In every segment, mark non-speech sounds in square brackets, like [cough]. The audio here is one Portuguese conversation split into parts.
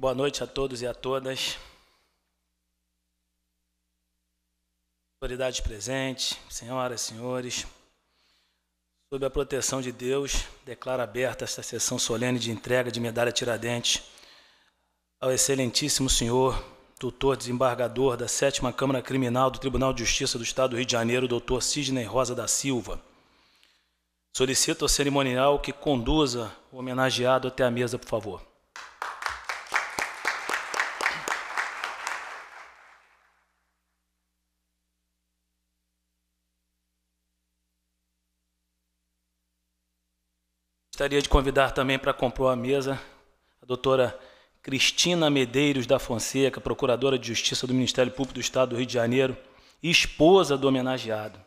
Boa noite a todos e a todas. Autoridades presentes, senhoras, e senhores, sob a proteção de Deus, declaro aberta esta sessão solene de entrega de medalha Tiradentes ao excelentíssimo senhor, doutor desembargador da 7 Câmara Criminal do Tribunal de Justiça do Estado do Rio de Janeiro, doutor Sidney Rosa da Silva. Solicito ao cerimonial que conduza o homenageado até a mesa, por favor. Gostaria de convidar também para compor a mesa a doutora Cristina Medeiros da Fonseca, procuradora de Justiça do Ministério Público do Estado do Rio de Janeiro e esposa do homenageado.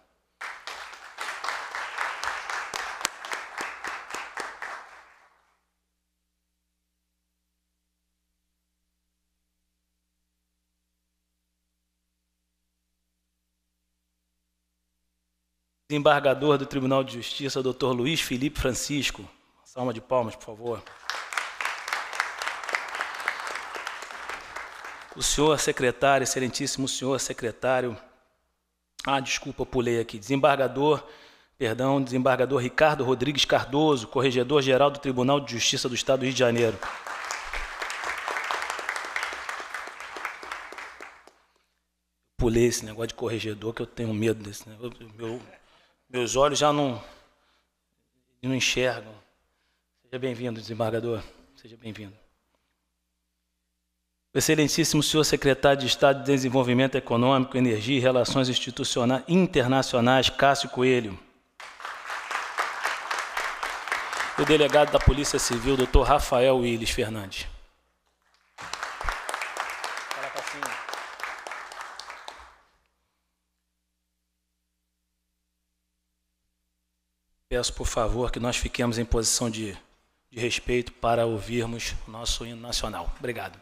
desembargador do Tribunal de Justiça, Dr. Luiz Felipe Francisco, Salma de palmas, por favor. O senhor secretário, excelentíssimo senhor secretário, ah, desculpa, pulei aqui, desembargador, perdão, desembargador Ricardo Rodrigues Cardoso, corregedor-geral do Tribunal de Justiça do Estado do Rio de Janeiro. Pulei esse negócio de corregedor, que eu tenho medo desse negócio. Meu, meus olhos já não, não enxergam. Seja bem-vindo, desembargador. Seja bem-vindo. Excelentíssimo senhor secretário de Estado de Desenvolvimento Econômico, Energia e Relações Institucionais Internacionais, Cássio Coelho. O delegado da Polícia Civil, doutor Rafael Willis Fernandes. Peço, por favor, que nós fiquemos em posição de de respeito para ouvirmos o nosso hino nacional. Obrigado.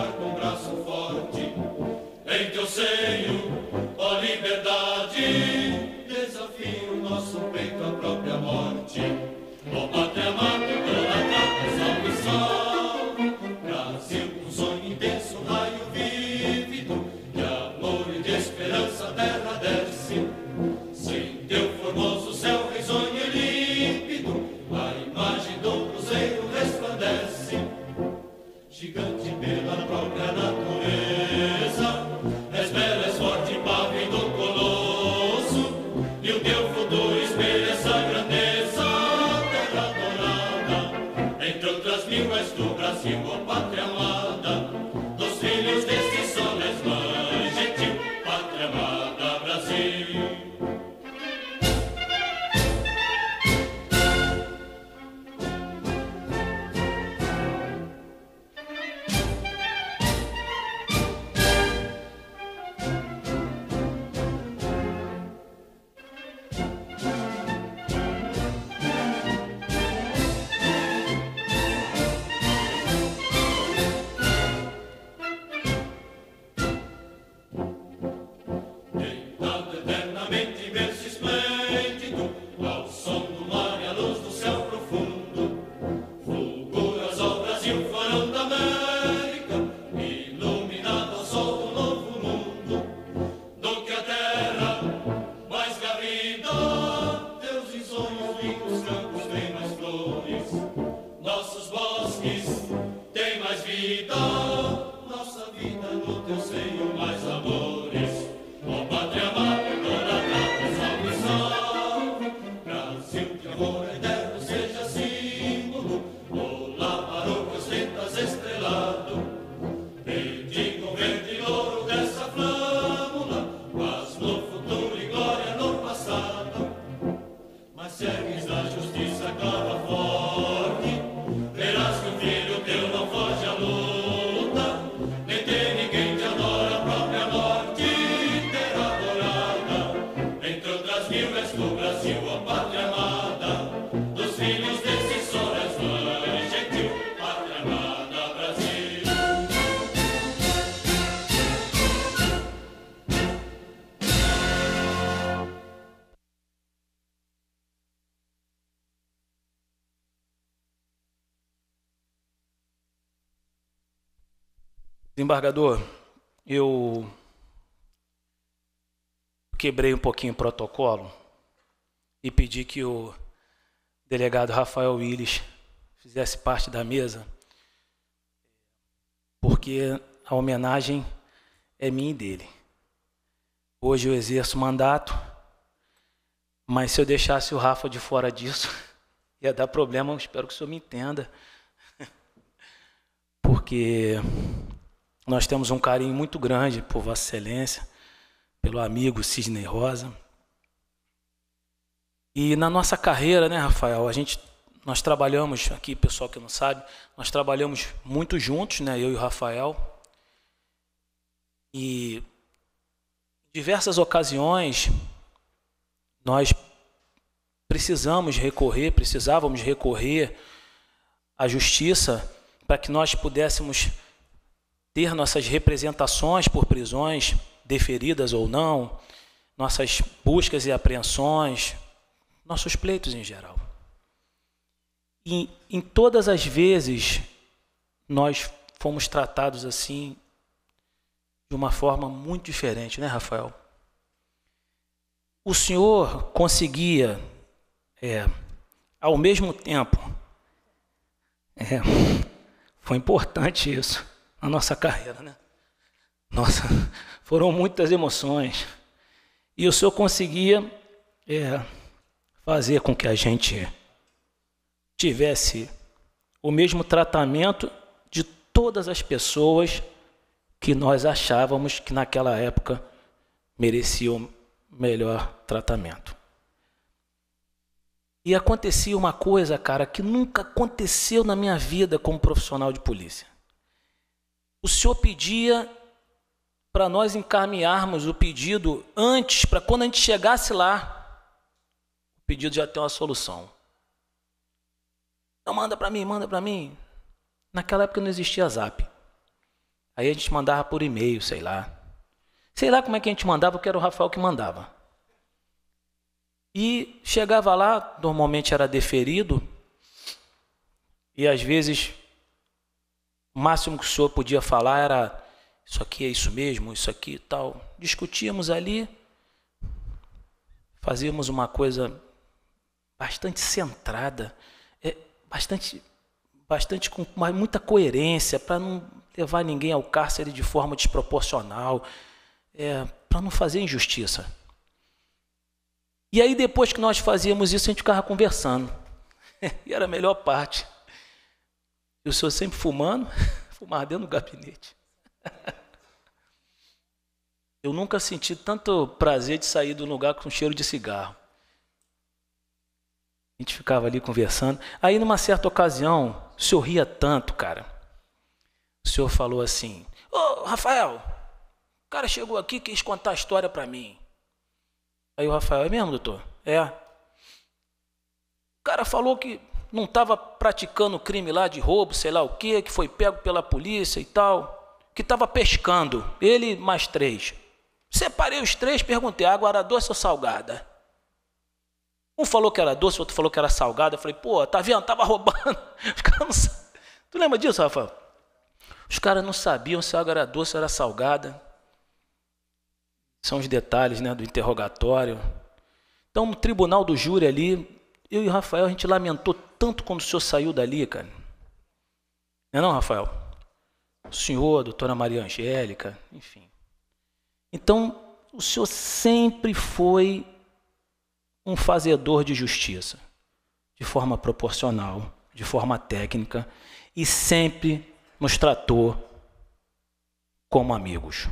Senhor Oh. desembargador, eu quebrei um pouquinho o protocolo e pedi que o delegado Rafael Willis fizesse parte da mesa, porque a homenagem é minha e dele. Hoje eu exerço mandato, mas se eu deixasse o Rafa de fora disso, [laughs] ia dar problema, espero que o senhor me entenda. [laughs] Porque nós temos um carinho muito grande por Vossa Excelência, pelo amigo Sidney Rosa. E na nossa carreira, né, Rafael, a gente nós trabalhamos aqui, pessoal que não sabe, nós trabalhamos muito juntos, né, eu e o Rafael. E em diversas ocasiões nós precisamos recorrer, precisávamos recorrer à justiça para que nós pudéssemos ter nossas representações por prisões, deferidas ou não, nossas buscas e apreensões, nossos pleitos em geral. E em todas as vezes nós fomos tratados assim de uma forma muito diferente, né, Rafael? O senhor conseguia, é, ao mesmo tempo, é, [laughs] foi importante isso na nossa carreira, né? Nossa, foram muitas emoções. E o Senhor conseguia é, fazer com que a gente tivesse o mesmo tratamento de todas as pessoas que nós achávamos que naquela época mereciam melhor tratamento. E acontecia uma coisa, cara, que nunca aconteceu na minha vida como profissional de polícia o Senhor pedia para nós encaminharmos o pedido antes, para quando a gente chegasse lá, o pedido já tem uma solução. Então manda para mim, manda para mim. Naquela época não existia zap. Aí a gente mandava por e-mail, sei lá. Sei lá como é que a gente mandava, porque era o Rafael que mandava. E chegava lá, normalmente era deferido, e às vezes o máximo que o senhor podia falar era isso aqui é isso mesmo, isso aqui e tal. Discutíamos ali, fazíamos uma coisa bastante centrada, é, bastante, bastante com muita coerência, para não levar ninguém ao cárcere de forma desproporcional, é, para não fazer injustiça. E aí, depois que nós fazíamos isso, a gente ficava conversando. [laughs] e era a melhor parte o senhor sempre fumando, [laughs] fumar dentro do gabinete. [laughs] Eu nunca senti tanto prazer de sair do lugar com cheiro de cigarro. A gente ficava ali conversando. Aí, numa certa ocasião, o senhor ria tanto, cara. O senhor falou assim: Ô, oh, Rafael, o cara chegou aqui e quis contar a história para mim. Aí o Rafael: É mesmo, doutor? É. O cara falou que não estava praticando crime lá de roubo, sei lá o que, que foi pego pela polícia e tal, que estava pescando, ele mais três. Separei os três, perguntei: água era doce ou salgada? Um falou que era doce, outro falou que era salgada. Eu falei: pô, tá vendo? Tava roubando. Os [laughs] caras não sa... Tu lembra disso, Rafael? Os caras não sabiam se a água era doce ou era salgada. São os detalhes né, do interrogatório. Então, o tribunal do júri ali eu e o Rafael, a gente lamentou tanto quando o senhor saiu dali, cara. Não é não, Rafael? O senhor, a doutora Maria Angélica, enfim. Então, o senhor sempre foi um fazedor de justiça, de forma proporcional, de forma técnica, e sempre nos tratou como amigos.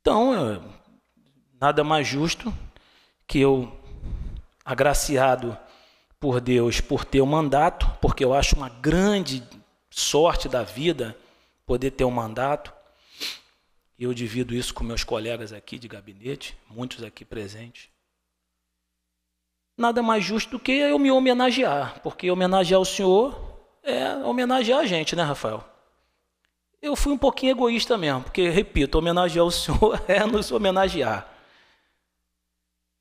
Então, nada mais justo que eu agraciado por Deus por ter o um mandato, porque eu acho uma grande sorte da vida poder ter um mandato. Eu divido isso com meus colegas aqui de gabinete, muitos aqui presentes. Nada mais justo do que eu me homenagear, porque homenagear o Senhor é homenagear a gente, né, Rafael? Eu fui um pouquinho egoísta mesmo, porque, repito, homenagear o Senhor [laughs] é nos homenagear.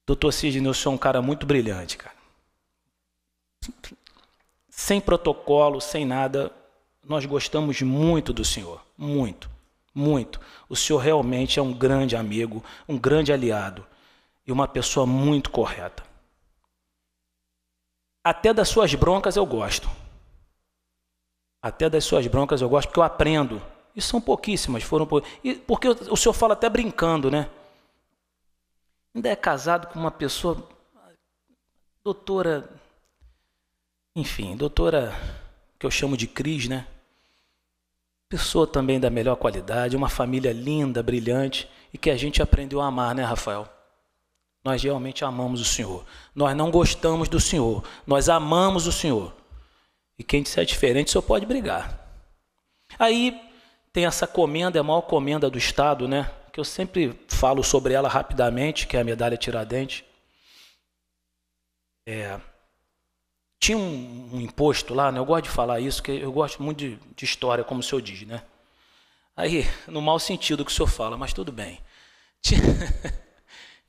Doutor Sidney, eu sou um cara muito brilhante, cara. Sem protocolo, sem nada, nós gostamos muito do senhor. Muito, muito. O senhor realmente é um grande amigo, um grande aliado e uma pessoa muito correta. Até das suas broncas eu gosto. Até das suas broncas eu gosto, porque eu aprendo. E são pouquíssimas, foram pou... e porque o senhor fala até brincando, né? ainda é casado com uma pessoa, doutora, enfim, doutora que eu chamo de Cris, né? Pessoa também da melhor qualidade, uma família linda, brilhante e que a gente aprendeu a amar, né, Rafael? Nós realmente amamos o Senhor. Nós não gostamos do Senhor, nós amamos o Senhor. E quem disser diferente só pode brigar. Aí tem essa comenda, é a maior comenda do Estado, né? que eu sempre falo sobre ela rapidamente, que é a medalha Tiradentes. É, tinha um, um, imposto lá, né? eu gosto de falar isso, que eu gosto muito de, de, história, como o senhor diz, né? Aí, no mau sentido que o senhor fala, mas tudo bem. [laughs] Tinha,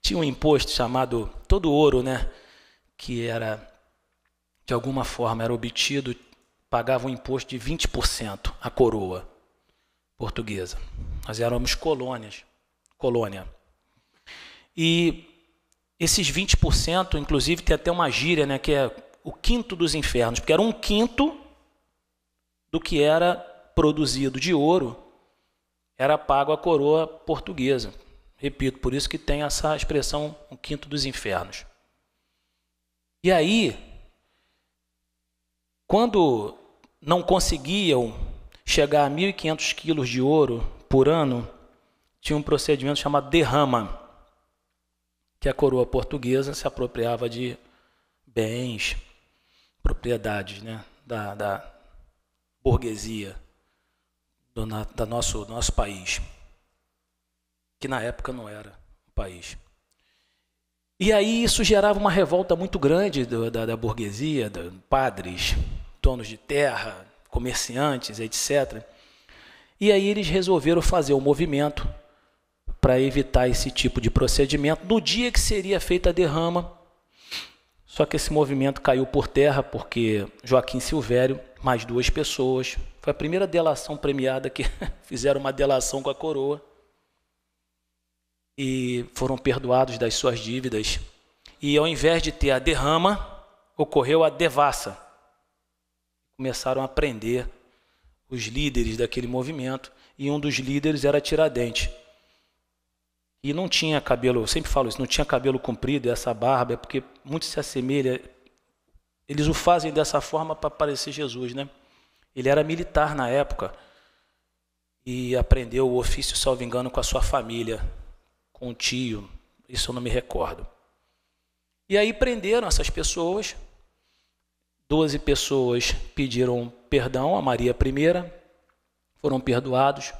tinha um imposto chamado todo ouro, né? Que era, de alguma forma, era obtido, pagava um imposto de 20% à coroa portuguesa. Nós éramos colônias colônia. E esses 20%, inclusive, tem até uma gíria, né, que é o quinto dos infernos, porque era um quinto do que era produzido de ouro, era pago à coroa portuguesa. Repito, por isso que tem essa expressão, um quinto dos infernos. E aí, quando não conseguiam chegar a 1.500 quilos de ouro por ano, tinha um procedimento chamado derrama, que a coroa portuguesa se apropriava de bens, propriedades né, da, da burguesia do, na, da nosso, nosso país, que na época não era um país. E aí isso gerava uma revolta muito grande do, da, da burguesia, do, padres, donos de terra, comerciantes, etc. E aí eles resolveram fazer um movimento para evitar esse tipo de procedimento no dia que seria feita a derrama. Só que esse movimento caiu por terra porque Joaquim Silvério, mais duas pessoas, foi a primeira delação premiada que [laughs] fizeram uma delação com a coroa e foram perdoados das suas dívidas. E ao invés de ter a derrama, ocorreu a devassa. Começaram a prender os líderes daquele movimento e um dos líderes era Tiradentes e não tinha cabelo, eu sempre falo isso, não tinha cabelo comprido, essa barba, é porque muito se assemelha. Eles o fazem dessa forma para parecer Jesus, né? Ele era militar na época e aprendeu o ofício, salvo engano, com a sua família, com o tio, isso eu não me recordo. E aí prenderam essas pessoas, doze pessoas pediram perdão a Maria I, foram perdoados,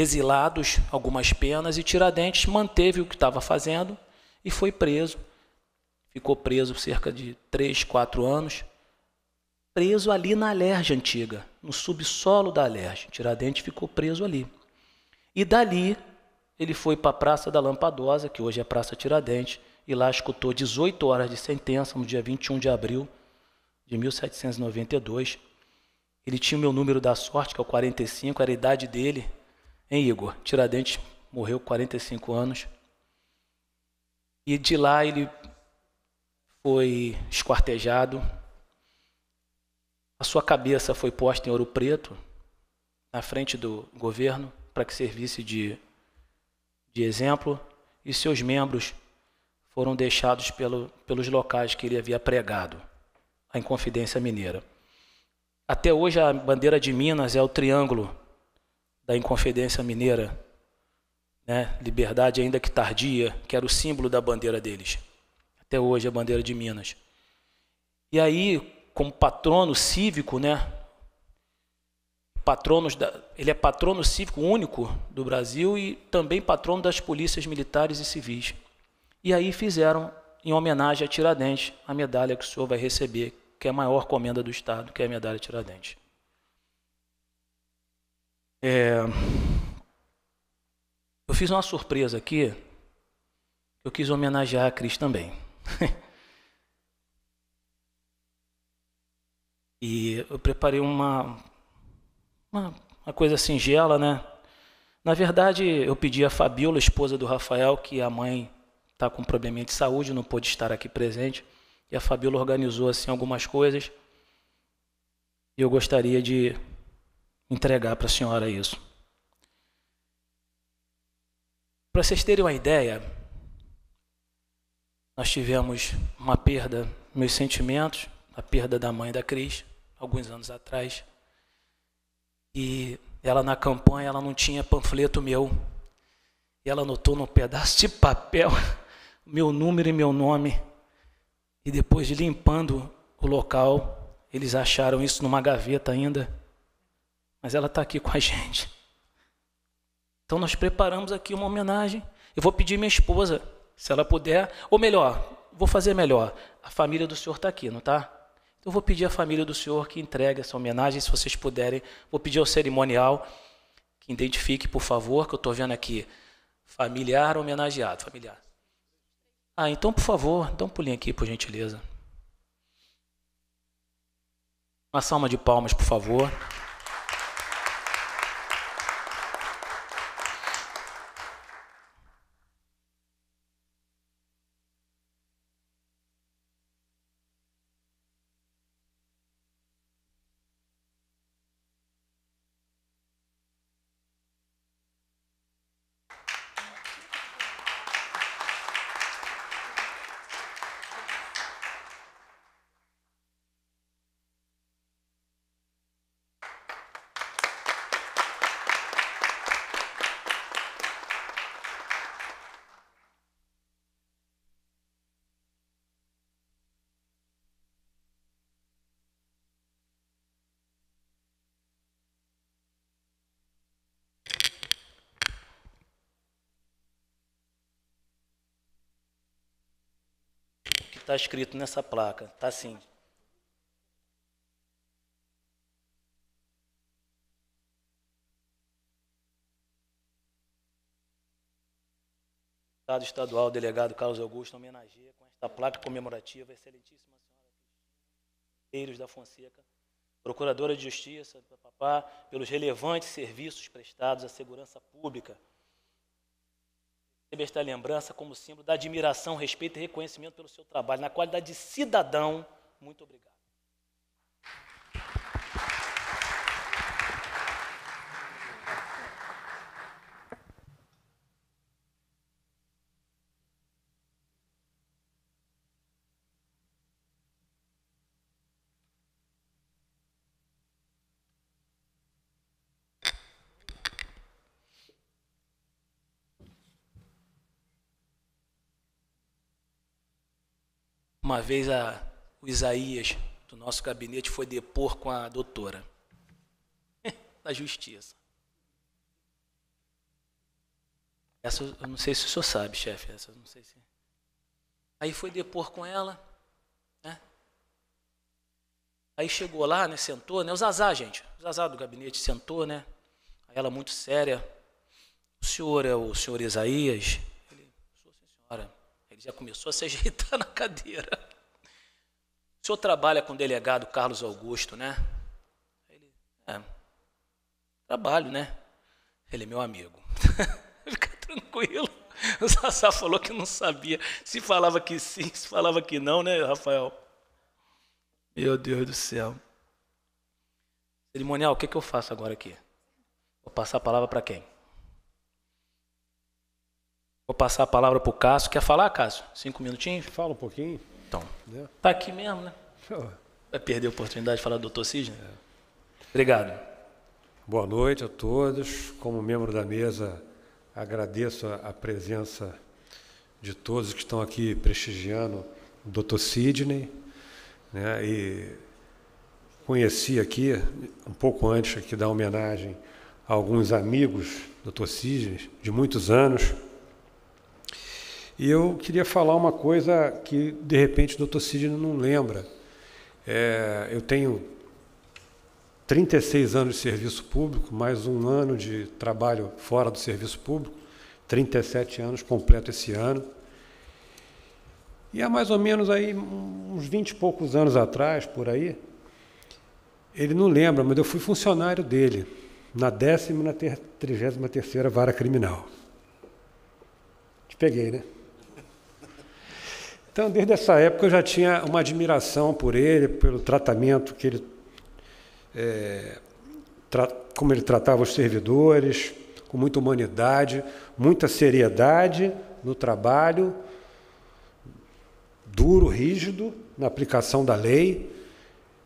exilados algumas penas e Tiradentes manteve o que estava fazendo e foi preso. Ficou preso cerca de 3, 4 anos. Preso ali na Alerj antiga, no subsolo da Alerj. Tiradentes ficou preso ali. E dali ele foi para a Praça da Lampadosa, que hoje é Praça Tiradentes, e lá escutou 18 horas de sentença no dia 21 de abril de 1792. Ele tinha o meu número da sorte, que é o 45, era a idade dele, em Igor. Tiradentes morreu 45 anos. E de lá ele foi esquartejado. A sua cabeça foi posta em ouro preto, na frente do governo, para que servisse de, de exemplo. E seus membros foram deixados pelo, pelos locais que ele havia pregado a Inconfidência Mineira. Até hoje, a bandeira de Minas é o triângulo da Inconfidência Mineira, né? liberdade ainda que tardia, que era o símbolo da bandeira deles. Até hoje, é a bandeira de Minas. E aí, como patrono cívico, né? Patronos da, ele é patrono cívico único do Brasil e também patrono das polícias militares e civis. E aí fizeram, em homenagem a Tiradentes, a medalha que o senhor vai receber, que é a maior comenda do Estado, que é a medalha Tiradentes. É, eu fiz uma surpresa aqui, eu quis homenagear a Cris também. [laughs] e eu preparei uma, uma, uma coisa singela, né? Na verdade, eu pedi a Fabiola, esposa do Rafael, que a mãe está com um probleminha de saúde, não pôde estar aqui presente, e a Fabiola organizou assim algumas coisas. E eu gostaria de entregar para a senhora isso. Para vocês terem uma ideia, nós tivemos uma perda, meus sentimentos, a perda da mãe da Cris, alguns anos atrás. E ela na campanha, ela não tinha panfleto meu. E ela anotou num pedaço de papel [laughs] meu número e meu nome. E depois de limpando o local, eles acharam isso numa gaveta ainda mas ela está aqui com a [laughs] gente. Então nós preparamos aqui uma homenagem. Eu vou pedir minha esposa, se ela puder, ou melhor, vou fazer melhor. A família do senhor está aqui, não está? Eu vou pedir à família do senhor que entregue essa homenagem, se vocês puderem. Vou pedir ao cerimonial que identifique, por favor, que eu estou vendo aqui. Familiar homenageado, familiar. Ah, então, por favor, dá um pulinho aqui, por gentileza. Uma salva de palmas, por favor. escrito nessa placa. Está assim. Estado estadual, delegado Carlos Augusto, homenageia com esta placa comemorativa excelentíssima senhora Eiros da Fonseca, procuradora de justiça, papá, pelos relevantes serviços prestados à segurança pública Receba esta lembrança como símbolo da admiração, respeito e reconhecimento pelo seu trabalho. Na qualidade de cidadão, muito obrigado. Uma vez a, o Isaías, do nosso gabinete, foi depor com a doutora da justiça. Essa eu não sei se o senhor sabe, chefe. Essa não sei se. Aí foi depor com ela. Né? Aí chegou lá, né? Sentou, né? O Zazá, gente. O Zazá do gabinete sentou, né? Aí ela muito séria. O senhor é o senhor Isaías? Ele já começou a se ajeitar [laughs] na cadeira. O senhor trabalha com o delegado Carlos Augusto, né? Ele, é, trabalho, né? Ele é meu amigo. [laughs] Fica tranquilo. O Sassá falou que não sabia se falava que sim, se falava que não, né, Rafael? Meu Deus do céu. Cerimonial, o que, é que eu faço agora aqui? Vou passar a palavra para quem? Vou passar a palavra para o Cássio. Quer falar, Cássio? Cinco minutinhos? Fala um pouquinho. Então, né? tá aqui mesmo, né? Vai perder a oportunidade de falar do doutor Cisne? É. Obrigado. Boa noite a todos. Como membro da mesa, agradeço a presença de todos que estão aqui prestigiando o doutor Sidney. Né? E conheci aqui, um pouco antes aqui da homenagem, a alguns amigos do doutor Sidney, de muitos anos, e eu queria falar uma coisa que, de repente, o doutor Sidney não lembra. É, eu tenho 36 anos de serviço público, mais um ano de trabalho fora do serviço público, 37 anos, completo esse ano. E há mais ou menos aí uns 20 e poucos anos atrás, por aí, ele não lembra, mas eu fui funcionário dele, na décima e na trigésima terceira vara criminal. Te peguei, né? Então, desde essa época eu já tinha uma admiração por ele, pelo tratamento que ele. É, tra como ele tratava os servidores, com muita humanidade, muita seriedade no trabalho, duro, rígido na aplicação da lei,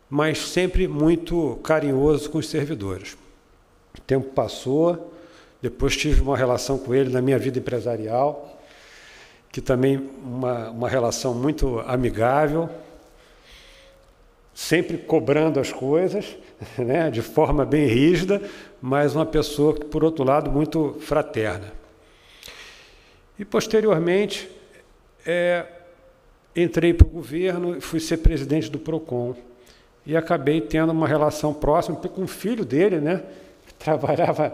mas sempre muito carinhoso com os servidores. O tempo passou, depois tive uma relação com ele na minha vida empresarial que também uma, uma relação muito amigável, sempre cobrando as coisas, [laughs] né, de forma bem rígida, mas uma pessoa, por outro lado, muito fraterna. E posteriormente, é, entrei para o governo, e fui ser presidente do PROCON e acabei tendo uma relação próxima com o filho dele, né, que [laughs] trabalhava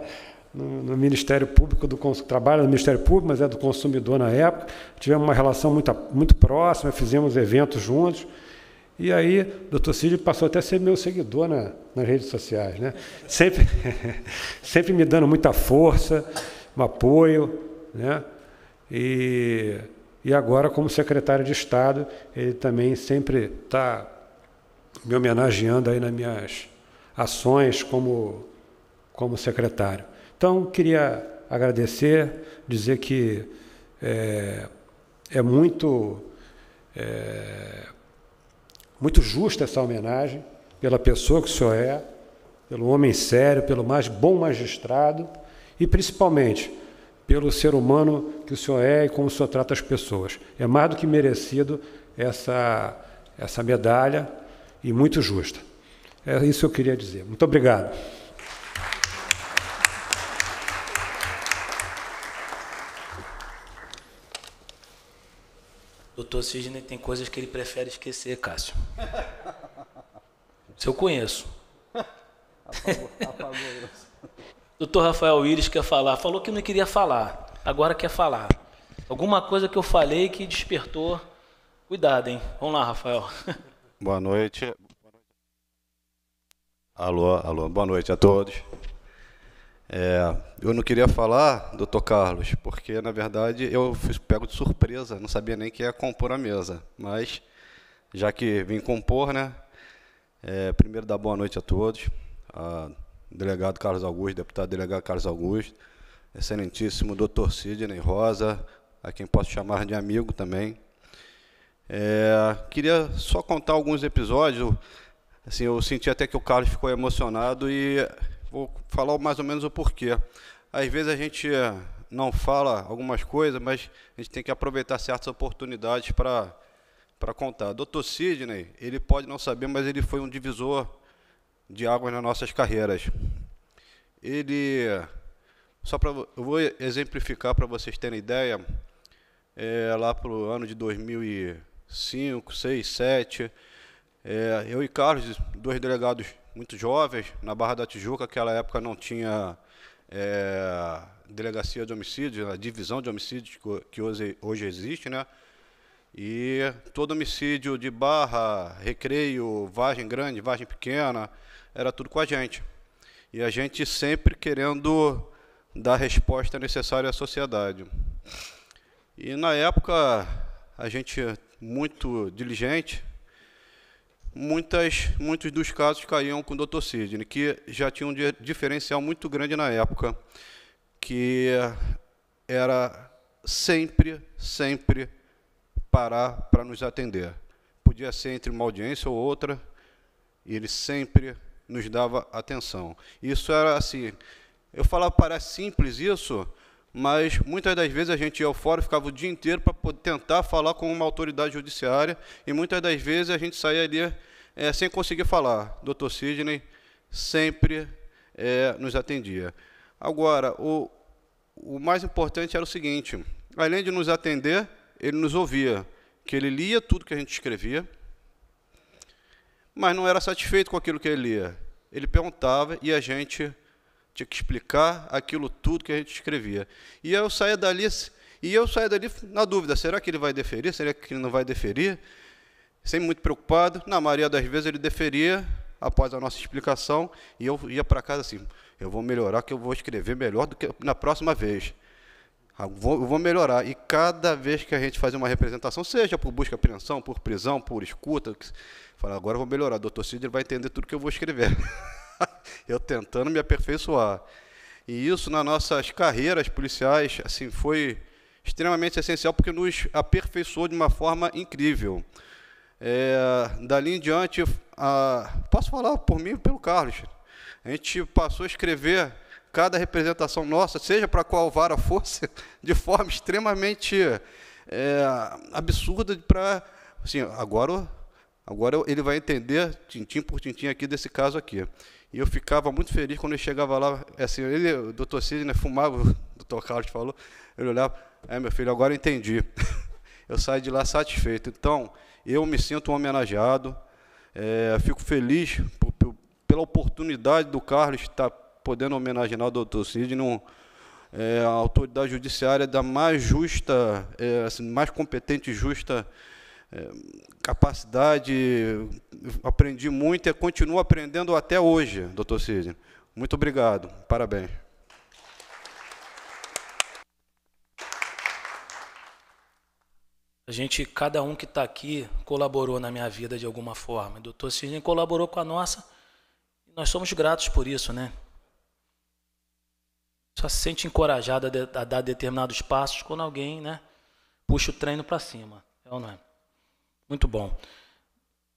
no, no Ministério Público do Trabalho, no Ministério Público, mas é do consumidor na época. Tivemos uma relação muito, muito próxima, fizemos eventos juntos. E aí, o doutor Cid passou até a ser meu seguidor na, nas redes sociais. Né? Sempre, [laughs] sempre me dando muita força, um apoio. Né? E, e agora, como secretário de Estado, ele também sempre está me homenageando aí nas minhas ações como, como secretário. Então, queria agradecer, dizer que é, é muito, é, muito justa essa homenagem pela pessoa que o senhor é, pelo homem sério, pelo mais bom magistrado e principalmente pelo ser humano que o senhor é e como o senhor trata as pessoas. É mais do que merecido essa, essa medalha e muito justa. É isso que eu queria dizer. Muito obrigado. Doutor Sidney tem coisas que ele prefere esquecer, Cássio. Isso eu conheço. [laughs] Doutor Rafael Iris quer falar. Falou que não queria falar, agora quer falar. Alguma coisa que eu falei que despertou. Cuidado, hein? Vamos lá, Rafael. Boa noite. Alô, alô. Boa noite a todos. É, eu não queria falar, doutor Carlos, porque na verdade eu fui pego de surpresa, não sabia nem que ia compor a mesa. Mas já que vim compor, né? É, primeiro dar boa noite a todos, a delegado Carlos Augusto, deputado delegado Carlos Augusto, excelentíssimo doutor Sidney Rosa, a quem posso chamar de amigo também. É, queria só contar alguns episódios. Assim, eu senti até que o Carlos ficou emocionado e Vou falar mais ou menos o porquê. Às vezes a gente não fala algumas coisas, mas a gente tem que aproveitar certas oportunidades para para contar. Dr. Sidney, ele pode não saber, mas ele foi um divisor de águas nas nossas carreiras. Ele só para eu vou exemplificar para vocês terem ideia, é, lá para o ano de 2005, 6, 7, é, eu e Carlos, dois delegados muito jovens, na Barra da Tijuca, aquela época não tinha é, delegacia de homicídios, a divisão de homicídios que hoje, hoje existe, né? E todo homicídio de Barra, Recreio, Vargem Grande, Vargem Pequena, era tudo com a gente. E a gente sempre querendo dar a resposta necessária à sociedade. E na época, a gente muito diligente, muitas, muitos dos casos caíam com o Dr. Sidney, que já tinha um diferencial muito grande na época, que era sempre, sempre parar para nos atender. Podia ser entre uma audiência ou outra, e ele sempre nos dava atenção. Isso era assim. Eu falava, parece simples isso, mas muitas das vezes a gente ia ao fora, ficava o dia inteiro para tentar falar com uma autoridade judiciária, e muitas das vezes a gente saía ali é, sem conseguir falar. Dr. Sidney sempre é, nos atendia. Agora, o, o mais importante era o seguinte: além de nos atender, ele nos ouvia, que ele lia tudo que a gente escrevia, mas não era satisfeito com aquilo que ele lia. Ele perguntava e a gente tinha que explicar aquilo tudo que a gente escrevia. E eu saía dali, e eu saía dali na dúvida, será que ele vai deferir? Será que ele não vai deferir? Sempre muito preocupado. Na maioria das vezes ele deferia após a nossa explicação e eu ia para casa assim, eu vou melhorar que eu vou escrever melhor do que na próxima vez. Ah, eu vou, melhorar. E cada vez que a gente faz uma representação, seja por busca e apreensão, por prisão, por escuta, fala, agora eu vou melhorar, doutor Cid vai entender tudo que eu vou escrever. [laughs] eu tentando me aperfeiçoar. E isso nas nossas carreiras policiais, assim, foi extremamente essencial porque nos aperfeiçoou de uma forma incrível. É, dali em diante, a, posso falar por mim e pelo Carlos. A gente passou a escrever cada representação nossa, seja para qual vara fosse, [laughs] de forma extremamente é, absurda para assim, agora agora ele vai entender tintim por tintim aqui desse caso aqui. E eu ficava muito feliz quando ele chegava lá, é assim, ele, o doutor Cid, né, fumava, [laughs] o doutor Carlos falou, ele olhava, é meu filho, agora eu entendi. [laughs] eu saí de lá satisfeito. Então, eu me sinto homenageado, é, fico feliz por, por, pela oportunidade do Carlos estar tá podendo homenagear o doutor Cid num, é, a autoridade judiciária da mais justa, é, assim, mais competente e justa é, capacidade, aprendi muito e continuo aprendendo até hoje, doutor Sidney. Muito obrigado, parabéns. A gente, cada um que está aqui, colaborou na minha vida de alguma forma. O doutor Sidney colaborou com a nossa, e nós somos gratos por isso, né? Só se sente encorajado a, de, a dar determinados passos quando alguém né, puxa o treino para cima, é ou não é? Muito bom.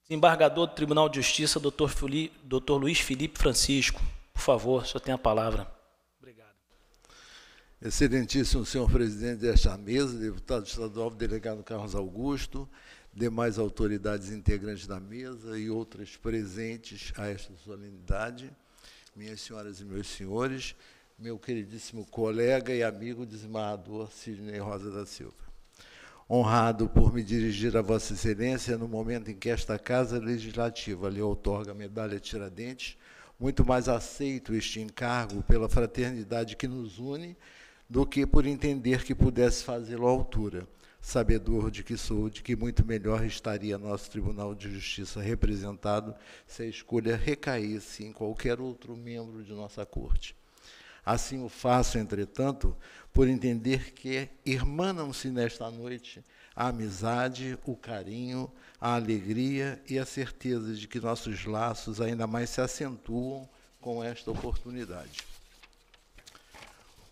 Desembargador do Tribunal de Justiça, doutor, Fili, doutor Luiz Felipe Francisco, por favor, só tem a palavra. Obrigado. Excelentíssimo senhor presidente desta mesa, deputado estadual, delegado Carlos Augusto, demais autoridades integrantes da mesa e outras presentes a esta solenidade, minhas senhoras e meus senhores, meu queridíssimo colega e amigo desembargador Sidney Rosa da Silva honrado por me dirigir a Vossa Excelência no momento em que esta Casa Legislativa lhe outorga a medalha Tiradentes, muito mais aceito este encargo pela fraternidade que nos une do que por entender que pudesse fazê-lo à altura, sabedor de que sou, de que muito melhor estaria nosso Tribunal de Justiça representado se a escolha recaísse em qualquer outro membro de nossa Corte. Assim o faço, entretanto, por entender que irmanam-se nesta noite a amizade, o carinho, a alegria e a certeza de que nossos laços ainda mais se acentuam com esta oportunidade.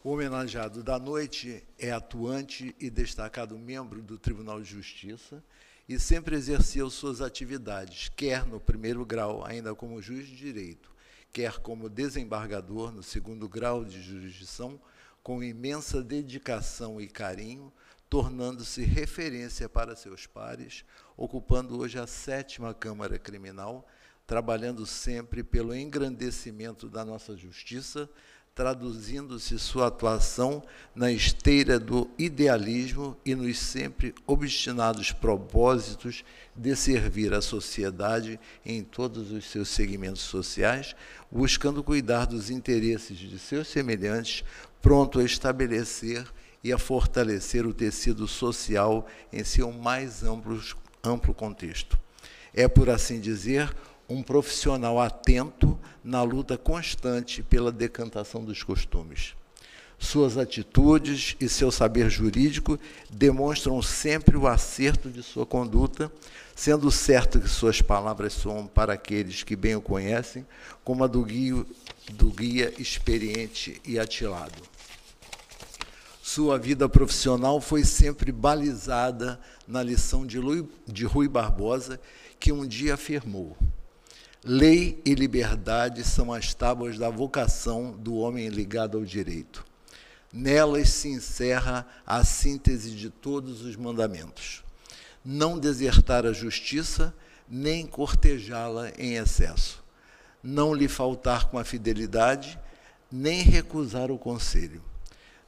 O homenageado da noite é atuante e destacado membro do Tribunal de Justiça e sempre exerceu suas atividades, quer no primeiro grau, ainda como juiz de direito, quer como desembargador no segundo grau de jurisdição, com imensa dedicação e carinho, tornando-se referência para seus pares, ocupando hoje a sétima Câmara Criminal, trabalhando sempre pelo engrandecimento da nossa justiça traduzindo-se sua atuação na esteira do idealismo e nos sempre obstinados propósitos de servir a sociedade em todos os seus segmentos sociais, buscando cuidar dos interesses de seus semelhantes, pronto a estabelecer e a fortalecer o tecido social em seu mais amplo, amplo contexto. É, por assim dizer, um profissional atento na luta constante pela decantação dos costumes. Suas atitudes e seu saber jurídico demonstram sempre o acerto de sua conduta, sendo certo que suas palavras são para aqueles que bem o conhecem, como a do guia, do guia experiente e atilado. Sua vida profissional foi sempre balizada na lição de de Rui Barbosa, que um dia afirmou: Lei e liberdade são as tábuas da vocação do homem ligado ao direito. Nelas se encerra a síntese de todos os mandamentos. Não desertar a justiça, nem cortejá-la em excesso. Não lhe faltar com a fidelidade, nem recusar o conselho.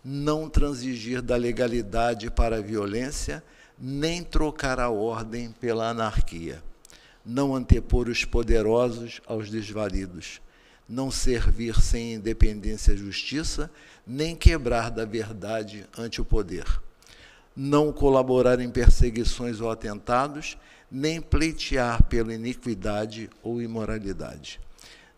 Não transigir da legalidade para a violência, nem trocar a ordem pela anarquia não antepor os poderosos aos desvalidos, não servir sem independência à justiça, nem quebrar da verdade ante o poder, não colaborar em perseguições ou atentados, nem pleitear pela iniquidade ou imoralidade,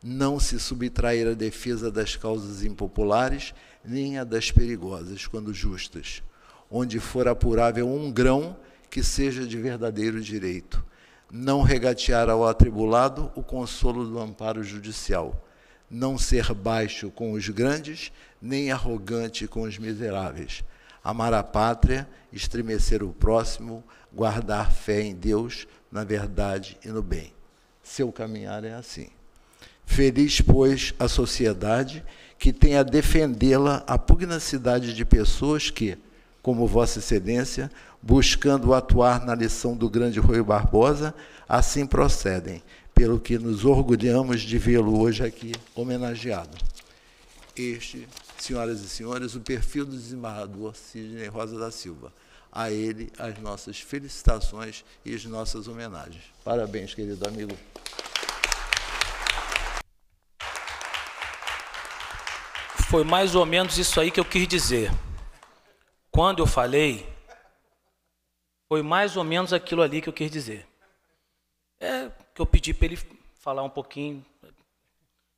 não se subtrair à defesa das causas impopulares, nem à das perigosas, quando justas, onde for apurável um grão que seja de verdadeiro direito não regatear ao atribulado o consolo do amparo judicial, não ser baixo com os grandes, nem arrogante com os miseráveis, amar a pátria, estremecer o próximo, guardar fé em Deus, na verdade e no bem. Seu caminhar é assim. Feliz, pois, a sociedade que tem a defendê-la a pugnacidade de pessoas que, como Vossa Excelência, buscando atuar na lição do grande Rui Barbosa, assim procedem, pelo que nos orgulhamos de vê-lo hoje aqui homenageado. Este, senhoras e senhores, o perfil do desembargador Sidney Rosa da Silva. A ele as nossas felicitações e as nossas homenagens. Parabéns, querido amigo. Foi mais ou menos isso aí que eu quis dizer. Quando eu falei, foi mais ou menos aquilo ali que eu quis dizer. É que eu pedi para ele falar um pouquinho.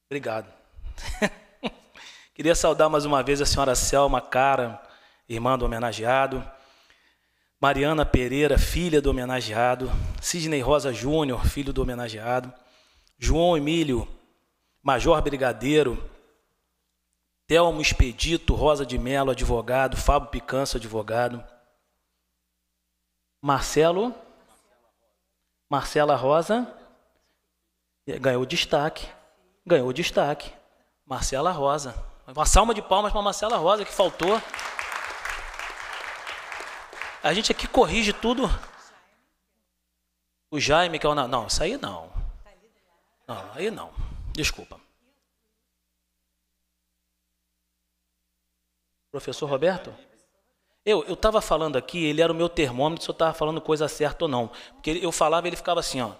Obrigado. [laughs] Queria saudar mais uma vez a senhora Selma Cara, irmã do homenageado. Mariana Pereira, filha do homenageado. Sidney Rosa Júnior, filho do homenageado. João Emílio, major brigadeiro, Telmo Expedito, Rosa de Mello, advogado, Fábio Picanso, advogado. Marcelo. Marcela Rosa. É, ganhou destaque. Ganhou destaque. Marcela Rosa. Uma salva de palmas para Marcela Rosa, que faltou. A gente aqui corrige tudo. O Jaime, que é o. Não, isso aí não. Não, aí não. Desculpa. Professor Roberto? Eu estava falando aqui, ele era o meu termômetro se eu estava falando coisa certa ou não. Porque eu falava ele ficava assim, ó.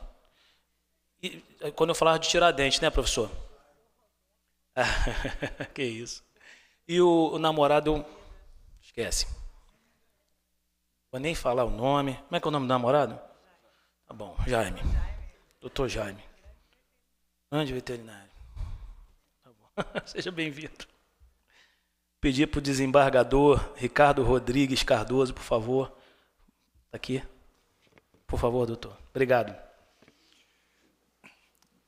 E, quando eu falava de tirar dente, né, professor? Ah, [laughs] que isso. E o, o namorado, esquece. Vou nem falar o nome. Como é que é o nome do namorado? Tá bom, Jaime. Doutor Jaime. Grande veterinário. Tá bom. [laughs] Seja bem-vindo pedir para o desembargador Ricardo Rodrigues Cardoso, por favor. Tá aqui. Por favor, doutor. Obrigado.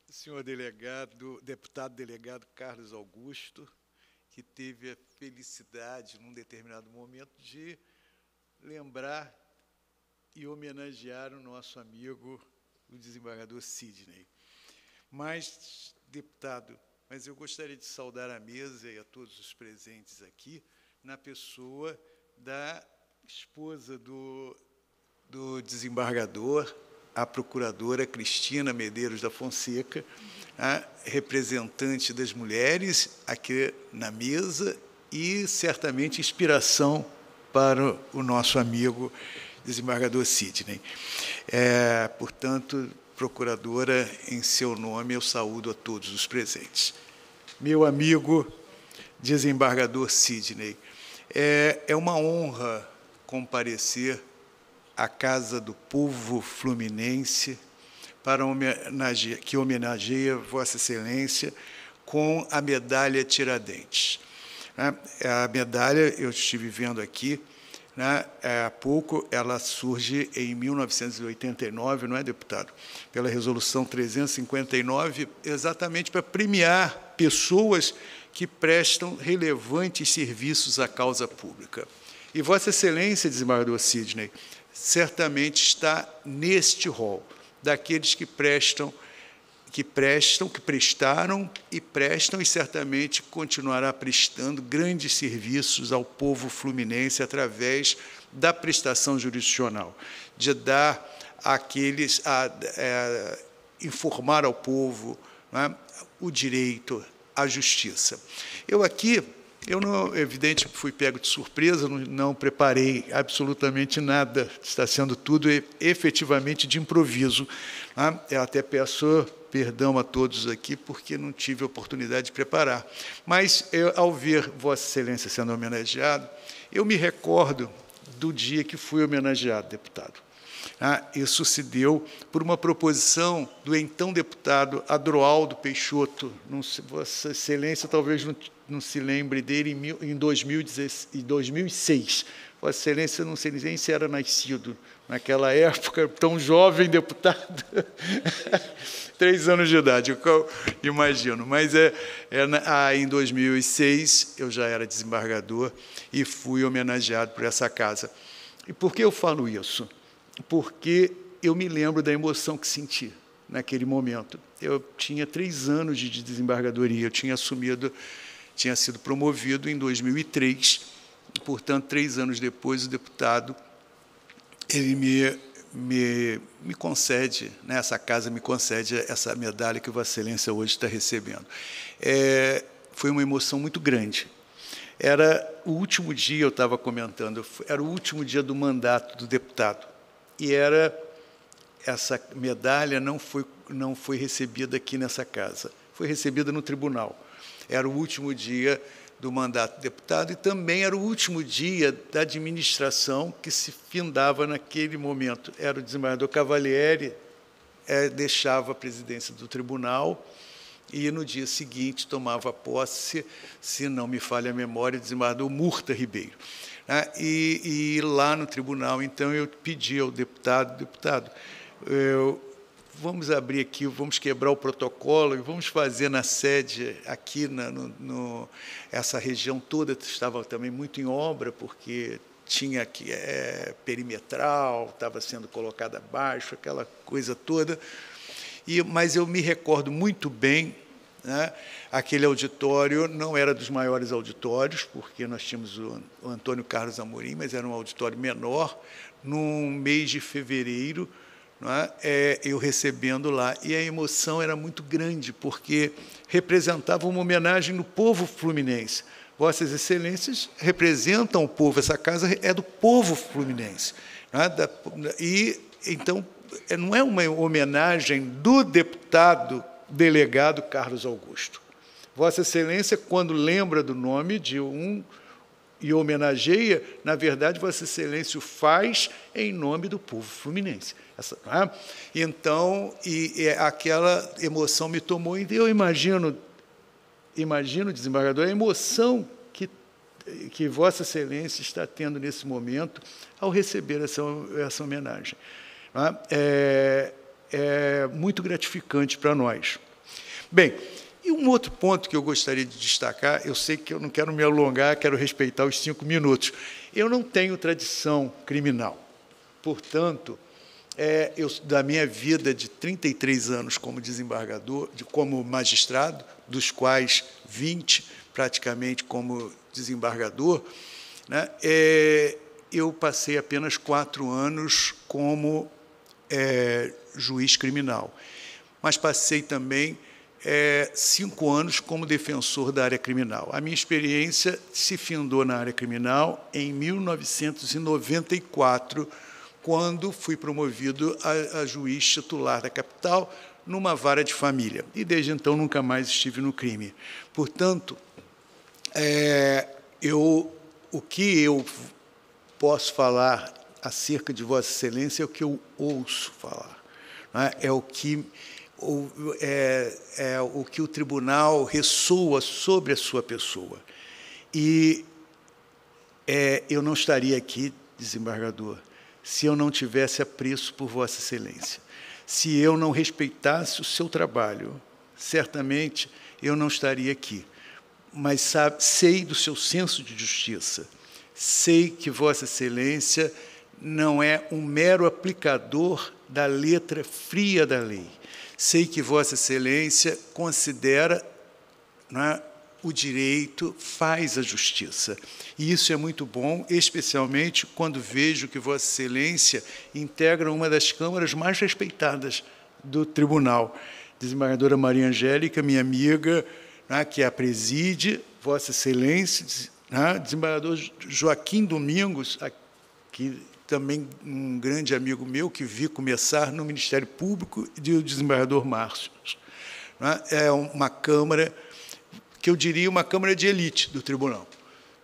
Senhor delegado, deputado delegado Carlos Augusto, que teve a felicidade, num determinado momento, de lembrar e homenagear o nosso amigo, o desembargador Sidney. Mas, deputado, mas eu gostaria de saudar a mesa e a todos os presentes aqui, na pessoa da esposa do, do desembargador, a procuradora Cristina Medeiros da Fonseca, a representante das mulheres aqui na mesa e certamente inspiração para o nosso amigo desembargador Sidney. É, portanto, procuradora, em seu nome eu saúdo a todos os presentes. Meu amigo, desembargador Sidney, é, é uma honra comparecer à Casa do Povo Fluminense para homenageia, que homenageia Vossa Excelência com a medalha Tiradentes. Né? A medalha, eu estive vendo aqui, né, é, há pouco ela surge em 1989, não é, deputado? Pela resolução 359, exatamente para premiar pessoas que prestam relevantes serviços à causa pública. E Vossa Excelência, desembargador Sidney, certamente está neste rol daqueles que prestam que prestam, que prestaram e prestam e certamente continuará prestando grandes serviços ao povo fluminense através da prestação jurisdicional, de dar àqueles, a, é, informar ao povo é, o direito à justiça. Eu aqui eu não, evidente, fui pego de surpresa, não, não preparei absolutamente nada. Está sendo tudo efetivamente de improviso. Tá? eu até peço perdão a todos aqui porque não tive oportunidade de preparar. Mas eu, ao ver Vossa Excelência sendo homenageado, eu me recordo do dia que fui homenageado, deputado. Ah, isso se deu por uma proposição do então deputado Adroaldo Peixoto. Não, Vossa Excelência talvez não, não se lembre dele em, em 2006. Vossa Excelência não sei nem se era nascido naquela época, tão jovem deputado, [laughs] três anos de idade, eu imagino. Mas é, é ah, em 2006 eu já era desembargador e fui homenageado por essa casa. E por que eu falo isso? porque eu me lembro da emoção que senti naquele momento. Eu tinha três anos de desembargadoria, eu tinha assumido, tinha sido promovido em 2003, e, portanto, três anos depois, o deputado ele me, me, me concede, né, essa casa me concede essa medalha que Vossa Excelência hoje está recebendo. É, foi uma emoção muito grande. Era o último dia, eu estava comentando, era o último dia do mandato do deputado e era essa medalha não foi não foi recebida aqui nessa casa, foi recebida no tribunal. Era o último dia do mandato de deputado e também era o último dia da administração que se findava naquele momento. Era o desembargador Cavalieri, é, deixava a presidência do tribunal e no dia seguinte tomava posse, se não me falha a memória, o desembargador Murta Ribeiro. Né, e, e, lá no tribunal, então, eu pedi ao deputado, deputado, eu, vamos abrir aqui, vamos quebrar o protocolo e vamos fazer na sede aqui, na, no, no, essa região toda estava também muito em obra, porque tinha que é, perimetral, estava sendo colocada abaixo, aquela coisa toda. E, mas eu me recordo muito bem né? Aquele auditório não era dos maiores auditórios, porque nós tínhamos o, Antônio Carlos Amorim, mas era um auditório menor. no mês de fevereiro, né, É, eu recebendo lá. E a emoção era muito grande, porque representava uma homenagem do povo fluminense. Vossas Excelências representam o povo, essa casa é do povo fluminense. Né, da, e, então, é, não é uma homenagem do deputado delegado Carlos Augusto. Vossa Excelência, quando lembra do nome de um e homenageia, na verdade, Vossa Excelência o faz em nome do povo fluminense. Essa, é? Então, e, e, aquela emoção me tomou. Eu imagino, imagino, desembargador, a emoção que, que Vossa Excelência está tendo nesse momento ao receber essa, essa homenagem. É? É, é, muito gratificante para nós. Bem, e um outro ponto que eu gostaria de destacar, eu sei que eu não quero me alongar, quero respeitar os cinco minutos. Eu não tenho tradição criminal. Portanto, é, eu, da minha vida de 33 anos como desembargador, de, como magistrado, dos quais 20 praticamente como desembargador, né, é, eu passei apenas quatro anos como é, juiz criminal. Mas passei também é, cinco anos como defensor da área criminal. A minha experiência se findou na área criminal em 1994, quando fui promovido a, a juiz titular da capital numa vara de família. E desde então nunca mais estive no crime. Portanto, é, eu, o que eu posso falar acerca de Vossa Excelência é o que eu ouço falar, é? é o que o, é, é, o que o tribunal ressoa sobre a sua pessoa. E é, eu não estaria aqui, desembargador, se eu não tivesse apreço por Vossa Excelência. Se eu não respeitasse o seu trabalho, certamente eu não estaria aqui. Mas sabe, sei do seu senso de justiça, sei que Vossa Excelência não é um mero aplicador da letra fria da lei. Sei que Vossa Excelência considera é, o direito, faz a justiça. E isso é muito bom, especialmente quando vejo que Vossa Excelência integra uma das câmaras mais respeitadas do tribunal. Desembargadora Maria Angélica, minha amiga, é, que a preside, Vossa Excelência, é, desembargador Joaquim Domingos, aqui também um grande amigo meu que vi começar no Ministério Público de o desembargador Márcio. Né? É uma Câmara, que eu diria uma Câmara de elite do Tribunal.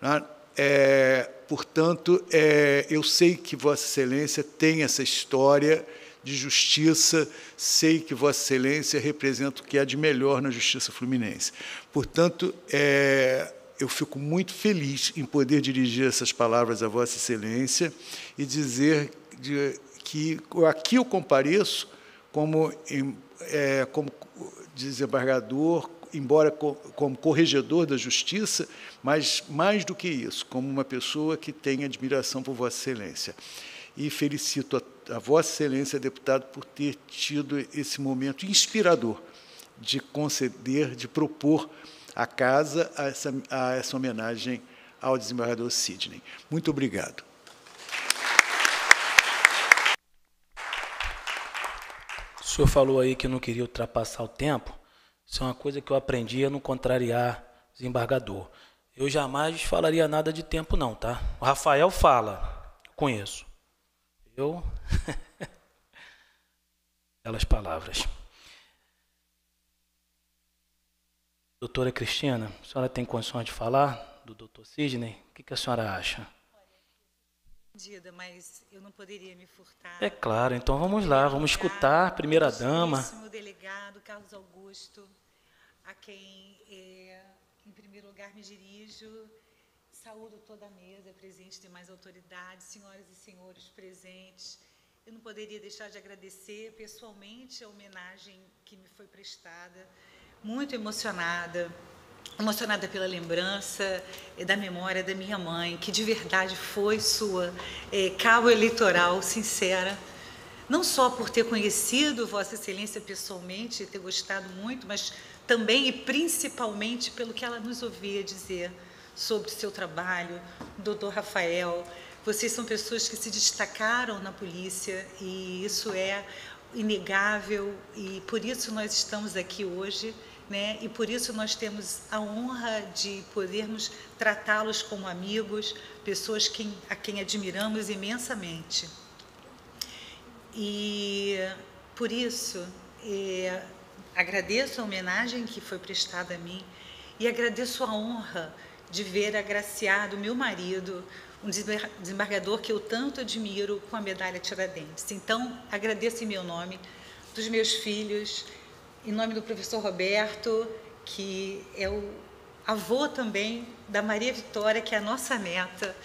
Né? É, portanto, é, eu sei que Vossa Excelência tem essa história de justiça, sei que Vossa Excelência representa o que há de melhor na justiça fluminense. Portanto, é, eu fico muito feliz em poder dirigir essas palavras a Vossa Excelência e dizer que aqui eu compareço como, é, como desembargador, embora como corregedor da justiça, mas mais do que isso, como uma pessoa que tem admiração por Vossa Excelência. E felicito a, a Vossa Excelência, deputado, por ter tido esse momento inspirador de conceder, de propor a casa a essa, a essa homenagem ao desembargador Sidney. Muito obrigado. O senhor falou aí que não queria ultrapassar o tempo. Isso é uma coisa que eu aprendi a não contrariar desembargador. Eu jamais falaria nada de tempo, não, tá? O Rafael fala, conheço. Eu. [laughs] Belas palavras. Doutora Cristina, a senhora tem condições de falar do doutor Sidney? O que, que a senhora acha? Dida, mas eu não poderia me furtar. É claro, então vamos lá, vamos escutar a primeira dama. O delegado Carlos Augusto, a quem, é, em primeiro lugar, me dirijo. Saúdo toda a mesa, é presente demais autoridades, senhoras e senhores presentes. Eu não poderia deixar de agradecer pessoalmente a homenagem que me foi prestada muito emocionada, emocionada pela lembrança eh, da memória da minha mãe, que de verdade foi sua é, cabo eleitoral sincera, não só por ter conhecido Vossa Excelência pessoalmente, ter gostado muito, mas também e principalmente pelo que ela nos ouvia dizer sobre o seu trabalho, doutor Rafael. Vocês são pessoas que se destacaram na polícia e isso é inegável e por isso nós estamos aqui hoje né? E por isso nós temos a honra de podermos tratá-los como amigos, pessoas que, a quem admiramos imensamente. E por isso é, agradeço a homenagem que foi prestada a mim e agradeço a honra de ver agraciado meu marido, um desembargador que eu tanto admiro, com a medalha Tiradentes. Então, agradeço em meu nome, dos meus filhos, em nome do professor Roberto, que é o avô também da Maria Vitória, que é a nossa neta,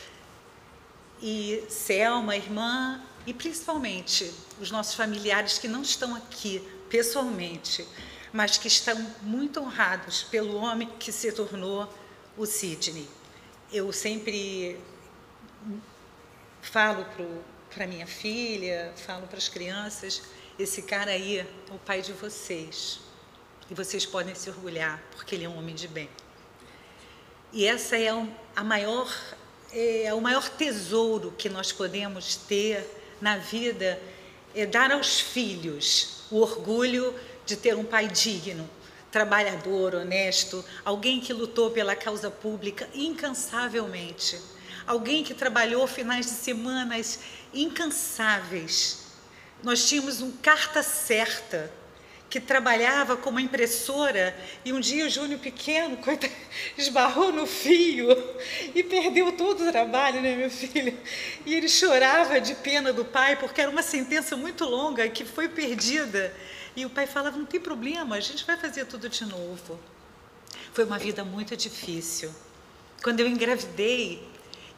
e Selma, irmã, e principalmente os nossos familiares que não estão aqui pessoalmente, mas que estão muito honrados pelo homem que se tornou o Sidney. Eu sempre falo para minha filha, falo para as crianças esse cara aí é o pai de vocês. E vocês podem se orgulhar, porque ele é um homem de bem. E essa é a maior é, é o maior tesouro que nós podemos ter na vida é dar aos filhos o orgulho de ter um pai digno, trabalhador, honesto, alguém que lutou pela causa pública incansavelmente, alguém que trabalhou finais de semanas incansáveis nós tínhamos um carta certa que trabalhava como impressora e um dia o Júnior pequeno [laughs] esbarrou no fio e perdeu todo o trabalho, né, meu filho? E ele chorava de pena do pai porque era uma sentença muito longa que foi perdida. E o pai falava: "Não tem problema, a gente vai fazer tudo de novo". Foi uma vida muito difícil. Quando eu engravidei,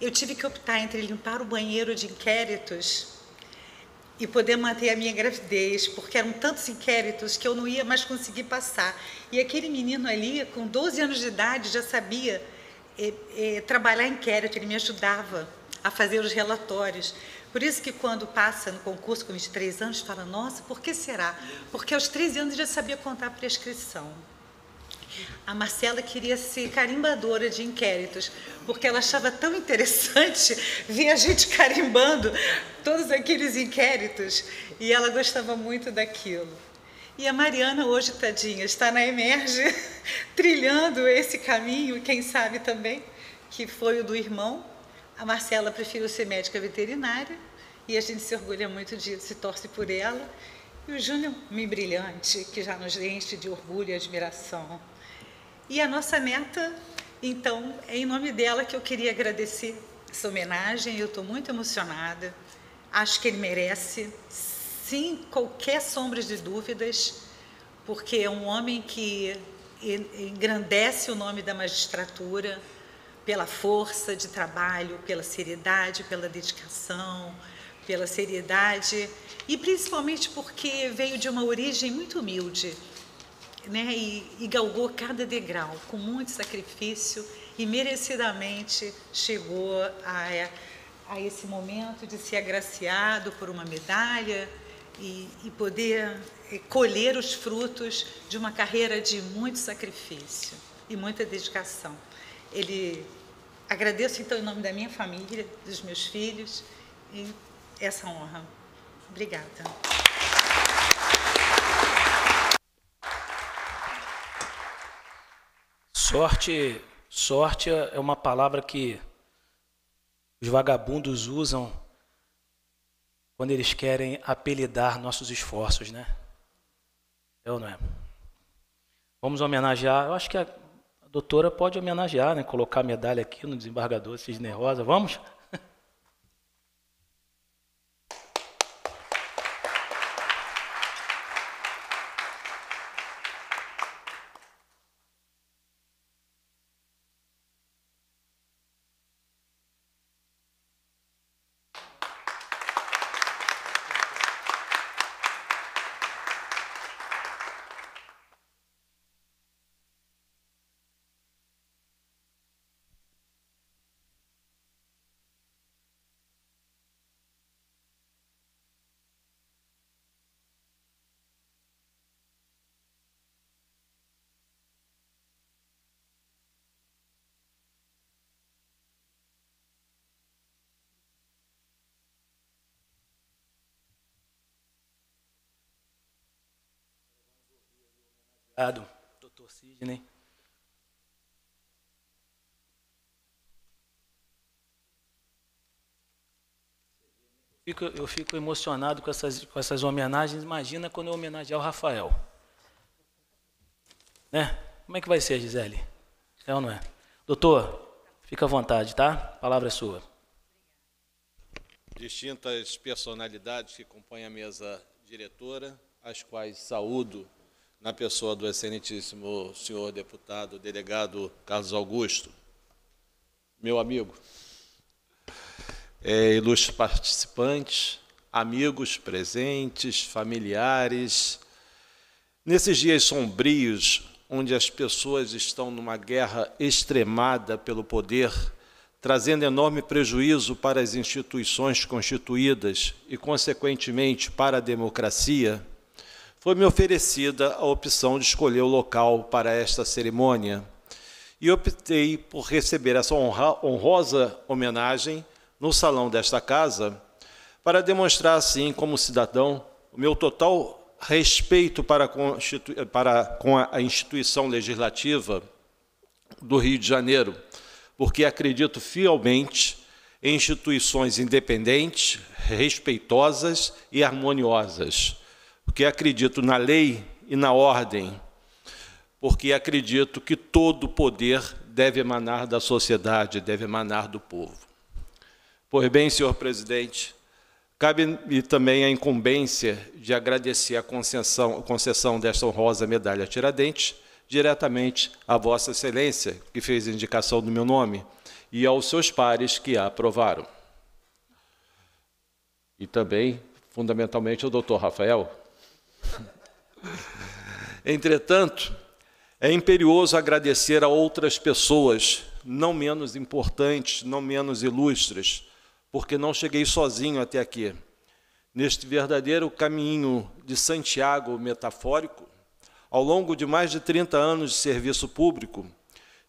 eu tive que optar entre limpar o banheiro de inquéritos e poder manter a minha gravidez, porque eram tantos inquéritos que eu não ia mais conseguir passar. E aquele menino ali, com 12 anos de idade, já sabia é, é, trabalhar inquérito, ele me ajudava a fazer os relatórios. Por isso que quando passa no concurso com 23 anos, fala, nossa, por que será? Porque aos 13 anos já sabia contar a prescrição. A Marcela queria ser carimbadora de inquéritos, porque ela achava tão interessante ver a gente carimbando todos aqueles inquéritos e ela gostava muito daquilo. E a Mariana hoje, tadinha, está na Emerge, [laughs] trilhando esse caminho, quem sabe também, que foi o do irmão. A Marcela preferiu ser médica veterinária e a gente se orgulha muito disso, se torce por ela. E o Júnior, um brilhante, que já nos enche de orgulho e admiração. E a nossa neta, então, é em nome dela que eu queria agradecer essa homenagem. Eu estou muito emocionada. Acho que ele merece, sem qualquer sombra de dúvidas, porque é um homem que engrandece o nome da magistratura pela força de trabalho, pela seriedade, pela dedicação, pela seriedade e principalmente porque veio de uma origem muito humilde né, e, e galgou cada degrau com muito sacrifício e merecidamente chegou a, a esse momento de ser agraciado por uma medalha e, e poder eh, colher os frutos de uma carreira de muito sacrifício e muita dedicação. Ele agradeço então em nome da minha família, dos meus filhos e essa honra. Obrigada. Sorte, sorte é uma palavra que os vagabundos usam quando eles querem apelidar nossos esforços, né? Eu é não é. Vamos homenagear, eu acho que a doutora pode homenagear, né? Colocar a medalha aqui no desembargador Cisne Rosa. Vamos? Obrigado, doutor Sidney. eu fico emocionado com essas, com essas homenagens. Imagina quando eu homenagear o Rafael. Né? Como é que vai ser, Gisele? É ou não é? Doutor, fica à vontade, tá? A palavra é sua. Distintas personalidades que compõem a mesa diretora, as quais saúdo na pessoa do excelentíssimo senhor deputado, delegado Carlos Augusto, meu amigo, é, ilustres participantes, amigos presentes, familiares. Nesses dias sombrios, onde as pessoas estão numa guerra extremada pelo poder, trazendo enorme prejuízo para as instituições constituídas e, consequentemente, para a democracia, foi-me oferecida a opção de escolher o local para esta cerimônia e optei por receber essa honrosa homenagem no salão desta casa para demonstrar, assim, como cidadão, o meu total respeito para, para, com a instituição legislativa do Rio de Janeiro, porque acredito fielmente em instituições independentes, respeitosas e harmoniosas porque acredito na lei e na ordem, porque acredito que todo poder deve emanar da sociedade, deve emanar do povo. Pois bem, senhor presidente, cabe-me também a incumbência de agradecer a concessão, concessão desta honrosa medalha Tiradentes diretamente a Vossa Excelência, que fez a indicação do meu nome, e aos seus pares que a aprovaram. E também, fundamentalmente, ao doutor Rafael, Entretanto, é imperioso agradecer a outras pessoas, não menos importantes, não menos ilustres, porque não cheguei sozinho até aqui. Neste verdadeiro caminho de Santiago metafórico, ao longo de mais de 30 anos de serviço público,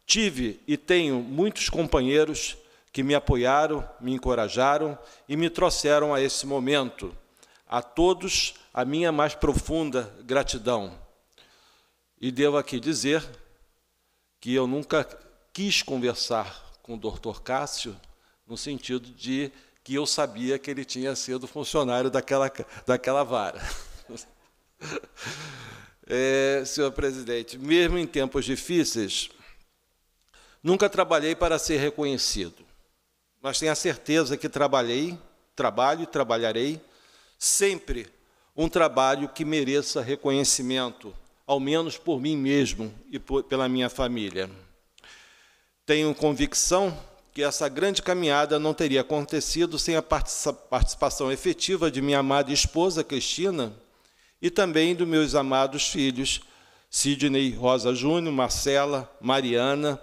tive e tenho muitos companheiros que me apoiaram, me encorajaram e me trouxeram a esse momento a todos a minha mais profunda gratidão. E devo aqui dizer que eu nunca quis conversar com o doutor Cássio no sentido de que eu sabia que ele tinha sido funcionário daquela, daquela vara. [laughs] É, senhor presidente, mesmo em tempos difíceis, nunca trabalhei para ser reconhecido, mas tenho a certeza que trabalhei, trabalho e trabalharei sempre um trabalho que mereça reconhecimento, ao menos por mim mesmo e por, pela minha família. Tenho convicção que essa grande caminhada não teria acontecido sem a participação efetiva de minha amada esposa, Cristina, e também dos meus amados filhos, Sidney Rosa Júnior, Marcela, Mariana,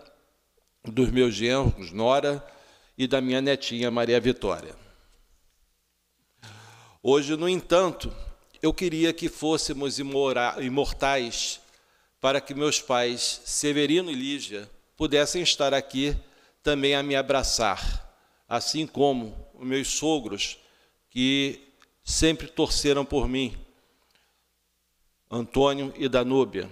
dos meus genros, Nora, e da minha netinha Maria Vitória. Hoje, no entanto, eu queria que fôssemos imortais para que meus pais, Severino e Lígia, pudessem estar aqui também a me abraçar, assim como os meus sogros, que sempre torceram por mim, Antônio e Danúbia.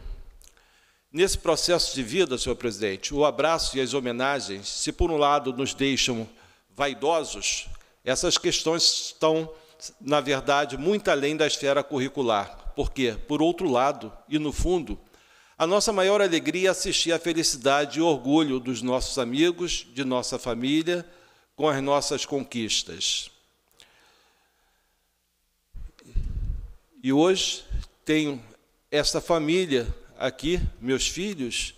Nesse processo de vida, senhor presidente, o abraço e as homenagens, se por um lado nos deixam vaidosos, essas questões estão na verdade, muito além da esfera curricular. Porque, por outro lado, e no fundo, a nossa maior alegria é assistir à felicidade e orgulho dos nossos amigos, de nossa família, com as nossas conquistas. E hoje tenho esta família aqui, meus filhos,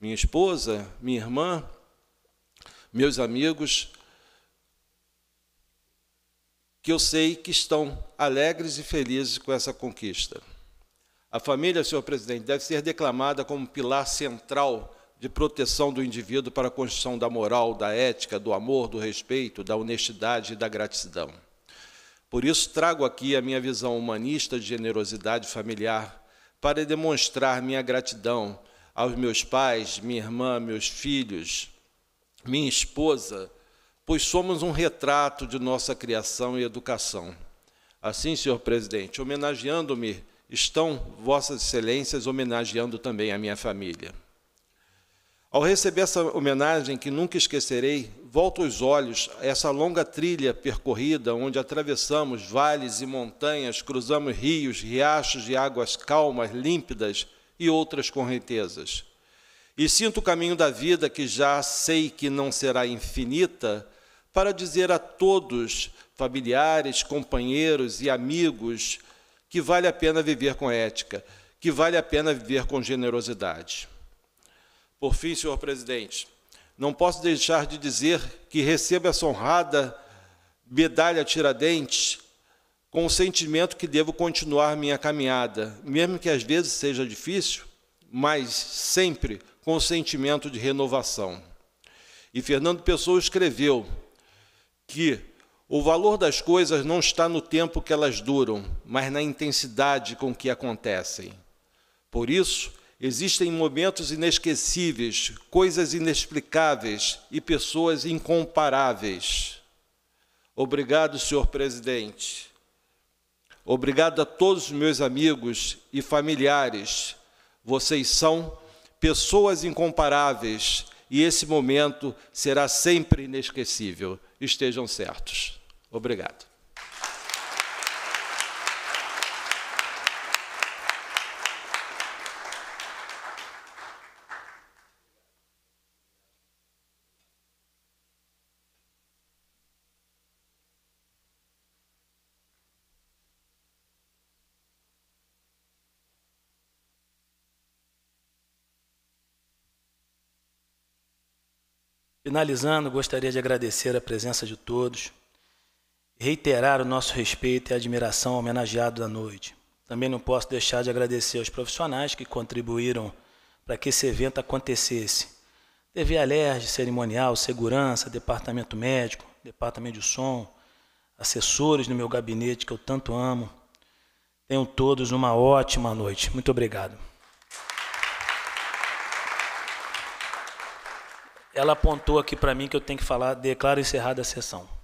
minha esposa, minha irmã, meus amigos, que eu sei que estão alegres e felizes com essa conquista. A família, senhor presidente, deve ser declamada como pilar central de proteção do indivíduo para a construção da moral, da ética, do amor, do respeito, da honestidade e da gratidão. Por isso, trago aqui a minha visão humanista de generosidade familiar para demonstrar minha gratidão aos meus pais, minha irmã, meus filhos, minha esposa pois somos um retrato de nossa criação e educação. Assim, senhor presidente, homenageando-me, estão vossas excelências homenageando também a minha família. Ao receber essa homenagem que nunca esquecerei, volto os olhos a essa longa trilha percorrida, onde atravessamos vales e montanhas, cruzamos rios, riachos de águas calmas, límpidas e outras correntezas. E sinto o caminho da vida que já sei que não será infinita, para dizer a todos, familiares, companheiros e amigos, que vale a pena viver com ética, que vale a pena viver com generosidade. Por fim, senhor presidente, não posso deixar de dizer que recebo essa honrada medalha Tiradentes com o sentimento que devo continuar minha caminhada, mesmo que às vezes seja difícil, mas sempre com o sentimento de renovação. E Fernando Pessoa escreveu: que o valor das coisas não está no tempo que elas duram, mas na intensidade com que acontecem. Por isso, existem momentos inesquecíveis, coisas inexplicáveis e pessoas incomparáveis. Obrigado, senhor presidente. Obrigado a todos os meus amigos e familiares. Vocês são pessoas incomparáveis e esse momento será sempre inesquecível estejam certos. Obrigado. Finalizando, gostaria de agradecer a presença de todos, reiterar o nosso respeito e admiração ao homenageado da noite. Também não posso deixar de agradecer aos profissionais que contribuíram para que esse evento acontecesse. TV Alerj, cerimonial, segurança, departamento médico, departamento de som, assessores no meu gabinete que eu tanto amo. Tenham todos uma ótima noite. Muito obrigado. ela apontou aqui para mim que eu tenho que falar, declaro encerrada a sessão.